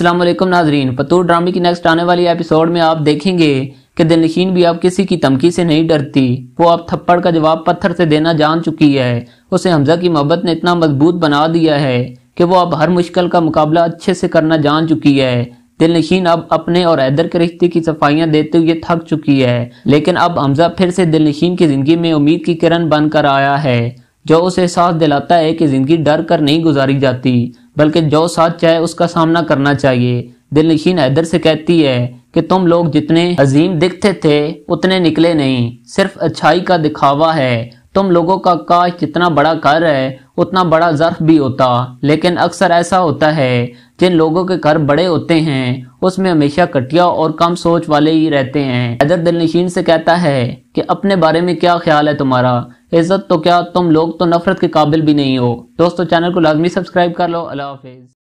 असलम नाजरीन पतूर ड्रामे की नेक्स्ट आने वाली एपिसोड में आप देखेंगे कि दिलशीन भी आप किसी की तमकी से नहीं डरती वो आप थप्पड़ का जवाब पत्थर से देना जान चुकी है उसे हमजा की मोहब्बत ने इतना मजबूत बना दिया है कि वो अब हर मुश्किल का मुकाबला अच्छे से करना जान चुकी है दिलनशीन अब अपने और हैदर के रिश्ते की सफाइयाँ देते हुए थक चुकी है लेकिन अब हमजा फिर से दिलनशीन की जिंदगी में उम्मीद की किरण बनकर आया है जो उसे एहसास दिलाता है कि जिंदगी डर कर नहीं गुजारी जाती बल्कि जो साथ चाहे उसका सामना करना चाहिए दिल नशीन हैदर से कहती है कि तुम लोग जितने अजीम दिखते थे उतने निकले नहीं सिर्फ अच्छाई का दिखावा है तुम लोगों का काश जितना बड़ा कर है उतना बड़ा ज़र्फ भी होता लेकिन अक्सर ऐसा होता है जिन लोगों के घर बड़े होते हैं उसमें हमेशा कटिया और कम सोच वाले ही रहते हैं हैदर दिलनशीन से कहता है कि अपने बारे में क्या ख्याल है तुम्हारा इज्जत तो क्या तुम लोग तो नफरत के काबिल भी नहीं हो दोस्तों चैनल को लाजमी सब्सक्राइब कर लो अल्लाह हाफिज़